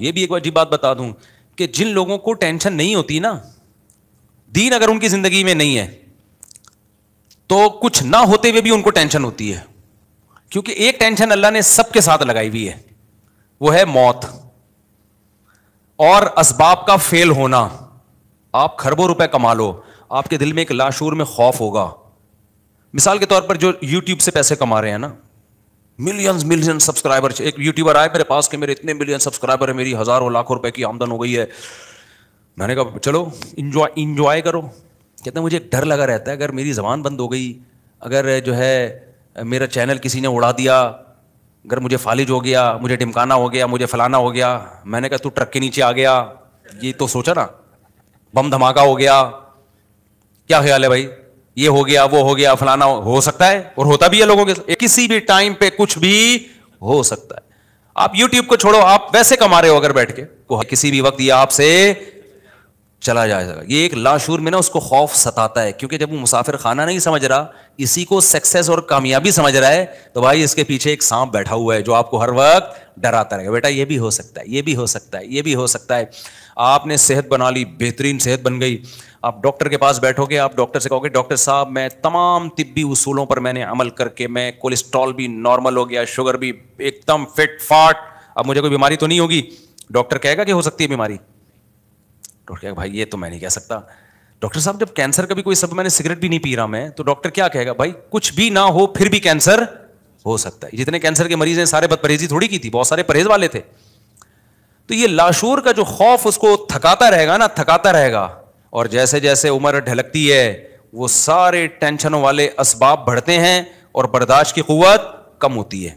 ये भी एक जी बात बता दूं कि जिन लोगों को टेंशन नहीं होती ना दीन अगर उनकी ज़िंदगी में नहीं है तो कुछ ना होते हुए भी उनको टेंशन होती है क्योंकि एक टेंशन अल्लाह ने सबके साथ लगाई हुई है वो है मौत और इसबाब का फेल होना आप खरबों रुपए कमा लो आपके दिल में एक लाशूर में खौफ होगा मिसाल के तौर पर जो यूट्यूब से पैसे कमा रहे हैं ना मिलियंस मिलियन सब्सक्राइबर एक यूट्यूबर आए मेरे पास के मेरे इतने मिलियन सब्सक्राइबर है मेरी हजारों लाखों रुपए की आमदन हो गई है मैंने कहा चलो इंजॉय इंजॉय करो कहते हैं मुझे एक डर लगा रहता है अगर मेरी ज़बान बंद हो गई अगर जो है मेरा चैनल किसी ने उड़ा दिया अगर मुझे फालिज हो गया मुझे टिमकाना हो गया मुझे फलाना हो गया मैंने कहा तू ट्रक के नीचे आ गया ये तो सोचा ना बम धमाका हो गया क्या ख्याल है भाई ये हो गया वो हो गया फलाना हो सकता है और होता भी है लोगों के किसी भी टाइम पे कुछ भी हो सकता है आप YouTube को छोड़ो आप वैसे कमा रहे हो अगर बैठ के तो किसी भी वक्त ये आपसे चला जाएगा ये एक लाशूर में ना उसको खौफ सताता है क्योंकि जब वो मुसाफिर खाना नहीं समझ रहा इसी को सक्सेस और कामयाबी समझ रहा है तो भाई इसके पीछे एक सांप बैठा हुआ है जो आपको हर वक्त डराता रहेगा बेटा ये भी हो सकता है ये भी हो सकता है ये भी हो सकता है आपने सेहत बना ली बेहतरीन सेहत बन गई आप डॉक्टर के पास बैठोगे आप डॉक्टर से कहोगे डॉक्टर साहब मैं तमाम तिब्बी उसूलों पर मैंने अमल करके मैं कोलेस्ट्रॉल भी नॉर्मल हो गया शुगर भी एकदम फिट फाट अब मुझे कोई बीमारी तो नहीं होगी डॉक्टर कहेगा कि हो सकती है बीमारी डॉक्टर भाई ये तो मैं नहीं कह सकता डॉक्टर साहब जब कैंसर का भी कोई सब मैंने सिगरेट भी नहीं पी रहा मैं तो डॉक्टर क्या कहेगा भाई कुछ भी ना हो फिर भी कैंसर हो सकता है जितने कैंसर के मरीज हैं सारे बद परहेजी थोड़ी की थी बहुत सारे परहेज वाले थे तो ये लाशूर का जो खौफ उसको थकाता रहेगा ना थकाता रहेगा और जैसे जैसे उम्र ढलकती है वो सारे टेंशनों वाले इसबाब बढ़ते हैं और बर्दाश्त की क़ुत कम होती है